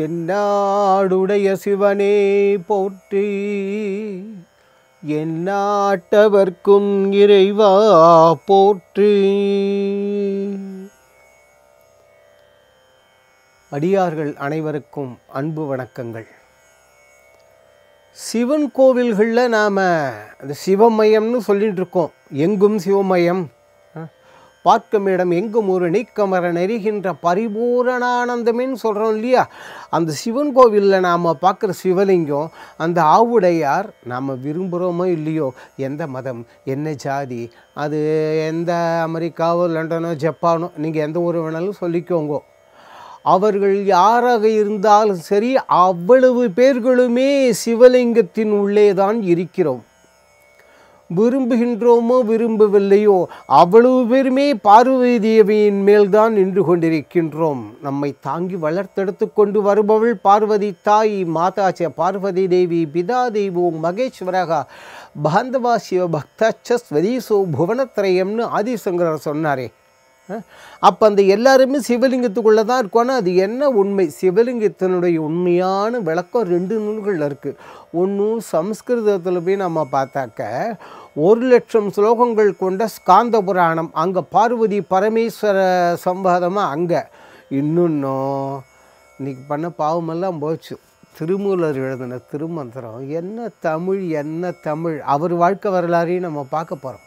தென்னாடுடைய சிவனே போற்றி நாட்டவர்க்கும் இறைவா போற்றி அடியார்கள் அனைவருக்கும் அன்பு வணக்கங்கள் சிவன் கோவில்களில் நாம் அந்த சிவமயம்னு சொல்லிகிட்டு இருக்கோம் எங்கும் சிவமயம் பார்க்கும் இடம் எங்கும் ஒரு நீக்கமர நெறிகின்ற பரிபூரணானந்தமின்னு சொல்கிறோம் இல்லையா அந்த சிவன் கோவிலில் நாம் பார்க்குற சிவலிங்கம் அந்த ஆவுடையார் நாம் விரும்புகிறோமோ இல்லையோ எந்த மதம் என்ன ஜாதி அது எந்த அமெரிக்காவோ லண்டனோ ஜப்பானோ நீங்கள் எந்த ஊர் வேணாலும் சொல்லிக்கோங்க அவர்கள் யாராக இருந்தாலும் சரி அவ்வளவு பேர்களுமே சிவலிங்கத்தின் உள்ளே தான் இருக்கிறோம் விரும்புகின்றோமோ விரும்பவில்லையோ அவ்வளவு பேருமே பார்வதி தேவியின் மேல்தான் நின்று கொண்டிருக்கின்றோம் நம்மை தாங்கி வளர்த்தெடுத்து கொண்டு வருபவள் பார்வதி தாய் மாதாச்ச பார்வதி தேவி பிதா தெய்வோம் மகேஸ்வரக பாந்தவாசிய சிவ பக்தாச்ச ஸ்வதீசோ புவனத்திரயம்னு ஆதிசங்கரர் சொன்னாரே அப்போ அந்த எல்லாருமே சிவலிங்கத்துக்குள்ளே தான் இருக்கோன்னா அது என்ன உண்மை சிவலிங்கத்தினுடைய உண்மையான விளக்கம் ரெண்டு நூல்களில் இருக்குது ஒன்றும் சம்ஸ்கிருதத்தில் போய் நம்ம பார்த்தாக்க ஒரு லட்சம் ஸ்லோகங்கள் கொண்ட ஸ்காந்த புராணம் அங்கே பார்வதி பரமேஸ்வர சம்பாதமாக அங்கே இன்னொன்னும் இன்றைக்கி பண்ண பாவமெல்லாம் போச்சு திருமூலர் எழுதின திருமந்திரம் என்ன தமிழ் என்ன தமிழ் அவர் வாழ்க்கை வரலாறையும் நம்ம பார்க்க போகிறோம்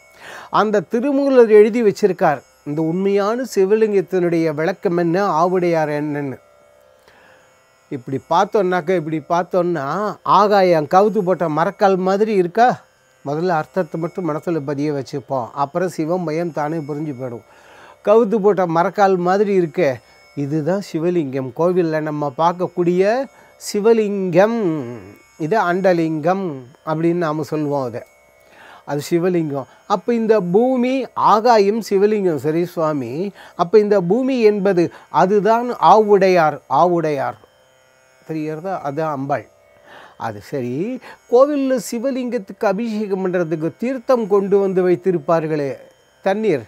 அந்த திருமூலர் எழுதி வச்சுருக்கார் இந்த உண்மையான சிவலிங்கத்தினுடைய விளக்கம் என்ன ஆவுடையார் என்னன்னு இப்படி பார்த்தோன்னாக்கா இப்படி பார்த்தோன்னா ஆகாயம் கவுத்து போட்ட மரக்கால் மாதிரி இருக்கா முதல்ல அர்த்தத்தை மட்டும் மனசில் பதிய வச்சுப்போம் அப்புறம் சிவம் பயம் தானே புரிஞ்சு போயிடும் கவுத்து போட்ட மரக்கால் மாதிரி இருக்க இதுதான் சிவலிங்கம் கோவிலில் நம்ம பார்க்கக்கூடிய சிவலிங்கம் இது அண்டலிங்கம் அப்படின்னு நாம் சொல்லுவோம் அதை அது சிவலிங்கம் அப்போ இந்த பூமி ஆகாயம் சிவலிங்கம் சரி சுவாமி அப்போ இந்த பூமி என்பது அதுதான் ஆவுடையார் ஆவுடையார் தெரிகிறதா அதுதான் அம்பாள் அது சரி கோவிலில் சிவலிங்கத்துக்கு அபிஷேகம் பண்ணுறதுக்கு தீர்த்தம் கொண்டு வந்து வைத்திருப்பார்களே தண்ணீர்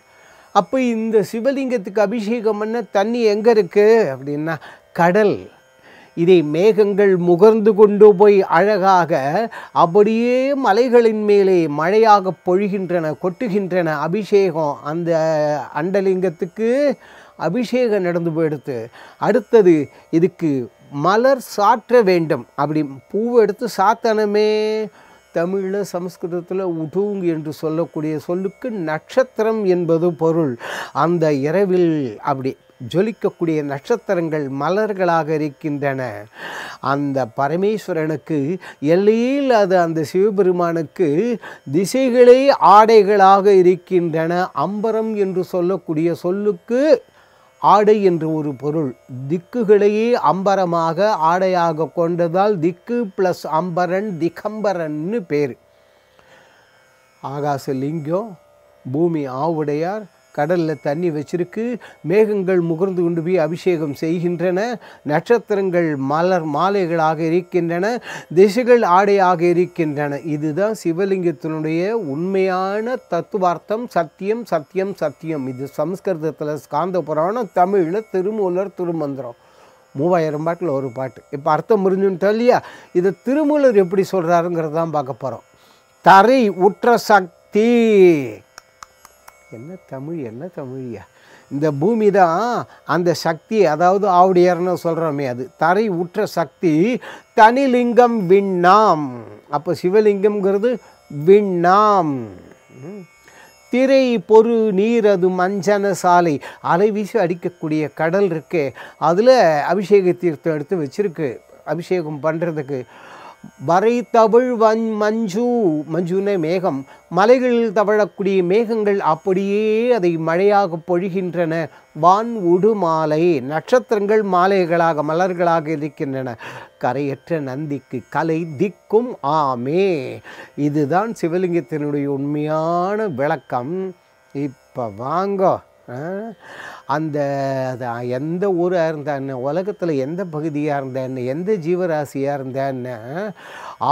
அப்போ இந்த சிவலிங்கத்துக்கு அபிஷேகம் பண்ண தண்ணி எங்கே இருக்குது அப்படின்னா கடல் இதை மேகங்கள் முகர்ந்து கொண்டு போய் அழகாக அப்படியே மலைகளின் மேலே மழையாக பொழிகின்றன கொட்டுகின்றன அபிஷேகம் அந்த அண்டலிங்கத்துக்கு அபிஷேகம் நடந்து போயிடுத்து அடுத்தது இதுக்கு மலர் சாற்ற வேண்டும் அப்படி பூவை எடுத்து சாத்தனமே தமிழில் சமஸ்கிருதத்தில் உடுங் என்று சொல்லக்கூடிய சொல்லுக்கு நட்சத்திரம் என்பது பொருள் அந்த இரவில் அப்படி ஜொலிக்கக்கூடிய நட்சத்திரங்கள் மலர்களாக இருக்கின்றன அந்த பரமேஸ்வரனுக்கு எல்லையில் அது அந்த சிவபெருமானுக்கு திசைகளே ஆடைகளாக இருக்கின்றன அம்பரம் என்று சொல்லக்கூடிய சொல்லுக்கு ஆடை என்று ஒரு பொருள் திக்குகளையே அம்பரமாக ஆடையாக கொண்டதால் திக்கு ப்ளஸ் அம்பரன் திகம்பரன்னு பேர் ஆகாச லிங்கம் பூமி ஆவுடையார் கடலில் தண்ணி வச்சிருக்கு மேகங்கள் முகர்ந்து கொண்டு போய் அபிஷேகம் செய்கின்றன நட்சத்திரங்கள் மலர் மாலைகளாக இருக்கின்றன திசைகள் ஆடையாக இருக்கின்றன இதுதான் சிவலிங்கத்தினுடைய உண்மையான தத்துவார்த்தம் சத்தியம் சத்தியம் சத்தியம் இது சம்ஸ்கிருதத்தில் ஸ்காந்த புராணம் தமிழில் திருமூலர் திருமந்திரம் மூவாயிரம் பாட்டில் ஒரு பாட்டு இப்போ அர்த்தம் முடிஞ்சுன்னு இல்லையா இதை திருமூலர் எப்படி சொல்கிறாருங்கிறதான் பார்க்க போகிறோம் தரை உற்ற சக்தி என்ன தமிழ் என்ன தமிழியா இந்த பூமி தான் அந்த சக்தி அதாவது ஆவுடையர்னு சொல்கிறோமே அது தரை உற்ற சக்தி தனிலிங்கம் விண்ணாம் அப்போ சிவலிங்கம்ங்கிறது விண்ணாம் திரை பொறு நீர் அது மஞ்சன சாலை அலை வீசி அடிக்கக்கூடிய கடல் இருக்கு அதில் அபிஷேக தீர்த்தம் எடுத்து வச்சுருக்கு அபிஷேகம் பண்ணுறதுக்கு வரை தவிழ் வன் மஞ்சு மஞ்சுனே மேகம் மலைகளில் தவழக்கூடிய மேகங்கள் அப்படியே அதை மழையாக பொழிகின்றன வான் உடு மாலை நட்சத்திரங்கள் மாலைகளாக மலர்களாக இருக்கின்றன கரையற்ற நந்திக்கு கலை திக்கும் ஆமே இதுதான் சிவலிங்கத்தினுடைய உண்மையான விளக்கம் இப்போ வாங்கோ அந்த எந்த ஊராக இருந்தான்னு உலகத்தில் எந்த பகுதியாக இருந்தேன்னு எந்த ஜீவராசியாக இருந்தேன்னு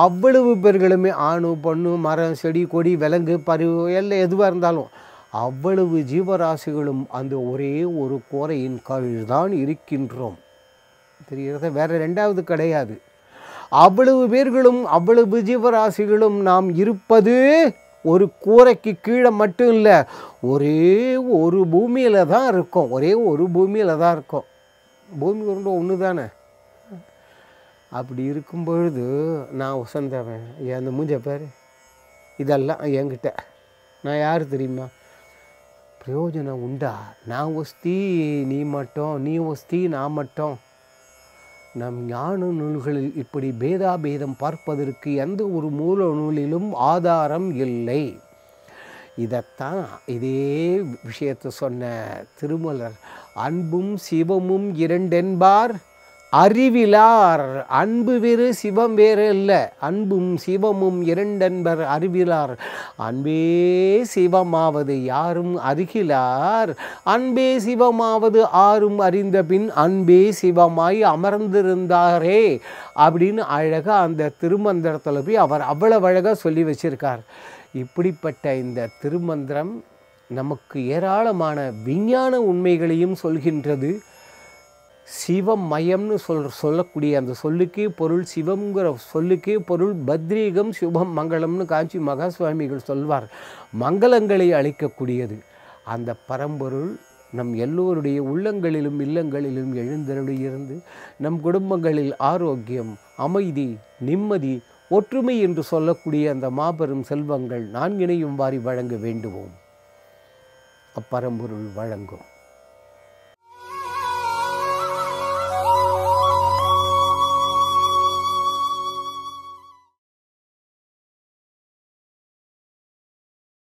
அவ்வளவு பேர்களுமே ஆணு பொண்ணு மரம் செடி கொடி விலங்கு பருவ எல்லாம் எதுவாக இருந்தாலும் அவ்வளவு ஜீவராசிகளும் அந்த ஒரே ஒரு கோரையின் கால் தான் இருக்கின்றோம் தெரிகிறத வேறு ரெண்டாவது கிடையாது அவ்வளவு பேர்களும் அவ்வளவு ஜீவராசிகளும் நாம் இருப்பது ஒரு கூரைக்கு கீழே மட்டும் இல்லை ஒரே ஒரு பூமியில் தான் இருக்கும் ஒரே ஒரு பூமியில் தான் இருக்கும் பூமி ரொம்ப ஒன்று தானே அப்படி இருக்கும் பொழுது நான் உசந்தவன் அந்த மூஞ்ச பேர் இதெல்லாம் என்கிட்ட நான் யார் தெரியுமா பிரயோஜனம் உண்டா நான் ஒஸ்தி நீ மட்டும் நீ ஒஸ்தி நான் மட்டும் நம் ஞான நூல்களில் இப்படி பேதாபேதம் பார்ப்பதற்கு எந்த ஒரு மூல நூலிலும் ஆதாரம் இல்லை இதைத்தான் இதே விஷயத்தை சொன்ன திருமலர் அன்பும் சிவமும் இரண்டென்பார் அறிவிலார் அன்பு வேறு சிவம் வேறு இல்லை அன்பும் சிவமும் இரண்டன்பர் அறிவிலார் அன்பே சிவமாவது யாரும் அருகிலார் அன்பே சிவமாவது ஆறும் அறிந்த பின் அன்பே சிவமாய் அமர்ந்திருந்தாரே அப்படின்னு அழகாக அந்த திருமந்திரத்தில் போய் அவர் அவ்வளவு அழகாக சொல்லி வச்சிருக்கார் இப்படிப்பட்ட இந்த திருமந்திரம் நமக்கு ஏராளமான விஞ்ஞான உண்மைகளையும் சொல்கின்றது சிவம் மயம்னு சொல் சொல்லக்கூடிய அந்த சொல்லுக்கே பொருள் சிவம்ங்கிற சொல்லுக்கே பொருள் பத்ரீகம் சுபம் மங்களம்னு காஞ்சி மகா சுவாமிகள் சொல்வார் மங்களங்களை அளிக்கக்கூடியது அந்த பரம்பொருள் நம் எல்லோருடைய உள்ளங்களிலும் இல்லங்களிலும் இருந்து நம் குடும்பங்களில் ஆரோக்கியம் அமைதி நிம்மதி ஒற்றுமை என்று சொல்லக்கூடிய அந்த மாபெரும் செல்வங்கள் நான்கினையும் வாரி வழங்க வேண்டுவோம் அப்பரம்பொருள் வழங்கும்